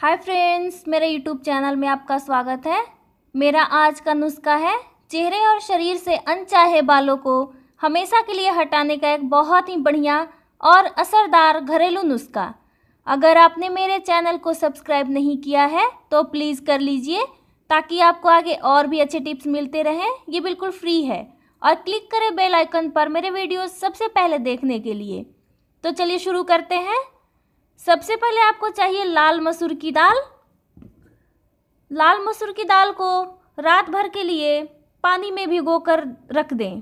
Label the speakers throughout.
Speaker 1: हाय friends मेरे YouTube channel में आपका स्वागत है मेरा आज का नुस्खा है चेहरे और शरीर से अनचाहे बालों को हमेशा के लिए हटाने का एक बहुत ही बढ़िया और असरदार घरेलू नुस्खा अगर आपने मेरे चैनल को सब्सक्राइब नहीं किया है तो प्लीज़ कर लीजिए ताकि आपको आगे और भी अच्छे टिप्स मिलते रहें ये बिल्कुल फ्री है और क्लिक करें बेलाइकन पर मेरे वीडियो सबसे पहले देखने के लिए तो चलिए शुरू करते हैं सबसे पहले आपको चाहिए लाल मसूर की दाल लाल मसूर की दाल को रात भर के लिए पानी में भिगो कर रख दें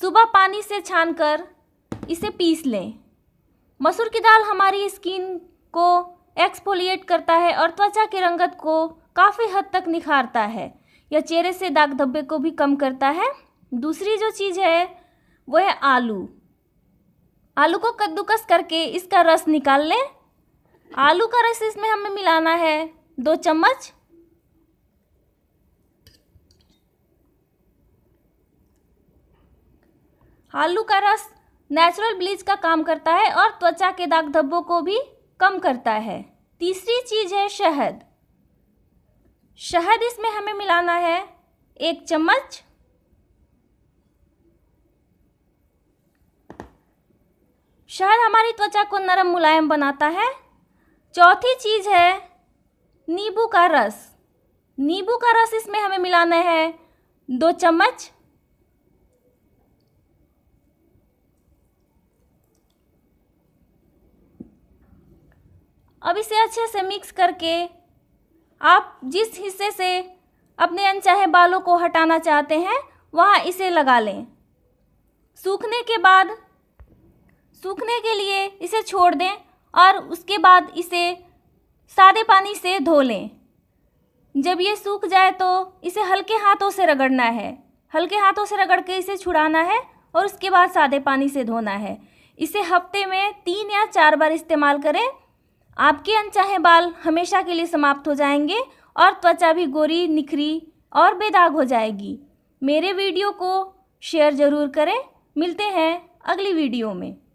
Speaker 1: सुबह पानी से छान कर इसे पीस लें मसूर की दाल हमारी स्किन को एक्सफोलिएट करता है और त्वचा की रंगत को काफ़ी हद तक निखारता है यह चेहरे से दाग धब्बे को भी कम करता है दूसरी जो चीज़ है वह है आलू आलू को कद्दूकस करके इसका रस निकाल लें आलू का रस इसमें हमें मिलाना है दो चम्मच आलू का रस नेचुरल ब्लीच का काम करता है और त्वचा के दाग धब्बों को भी कम करता है तीसरी चीज़ है शहद शहद इसमें हमें मिलाना है एक चम्मच शहद हमारी त्वचा को नरम मुलायम बनाता है चौथी चीज़ है नींबू का रस नींबू का रस इसमें हमें मिलाना है दो चम्मच अब इसे अच्छे से मिक्स करके आप जिस हिस्से से अपने अनचाहे बालों को हटाना चाहते हैं वहाँ इसे लगा लें सूखने के बाद सूखने के लिए इसे छोड़ दें और उसके बाद इसे सादे पानी से धो लें जब ये सूख जाए तो इसे हल्के हाथों से रगड़ना है हल्के हाथों से रगड़ के इसे छुड़ाना है और उसके बाद सादे पानी से धोना है इसे हफ्ते में तीन या चार बार इस्तेमाल करें आपके अनचाहे बाल हमेशा के लिए समाप्त हो जाएंगे और त्वचा भी गोरी निखरी और बेदाग हो जाएगी मेरे वीडियो को शेयर ज़रूर करें मिलते हैं अगली वीडियो में